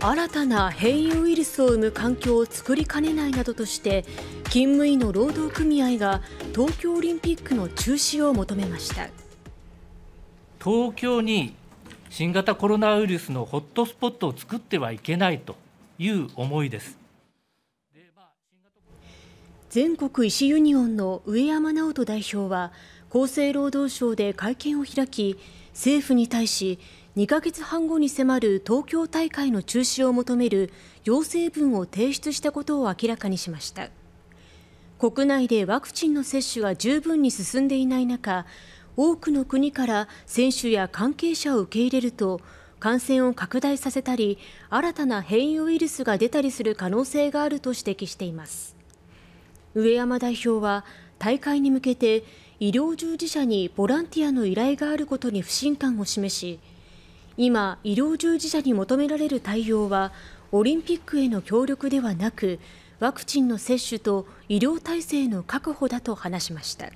新たな変異ウイルスを生む環境を作りかねないなどとして勤務医の労働組合が東京オリンピックの中止を求めました東京に新型コロナウイルスのホットスポットを作ってはいけないという思いです全国医師ユニオンの上山直人代表は厚生労働省で会見を開き政府に対し2ヶ月半後に迫る東京大会の中止を求める要請文を提出したことを明らかにしました国内でワクチンの接種が十分に進んでいない中多くの国から選手や関係者を受け入れると感染を拡大させたり新たな変異ウイルスが出たりする可能性があると指摘しています上山代表は大会に向けて医療従事者にボランティアの依頼があることに不信感を示し今、医療従事者に求められる対応はオリンピックへの協力ではなくワクチンの接種と医療体制の確保だと話しました。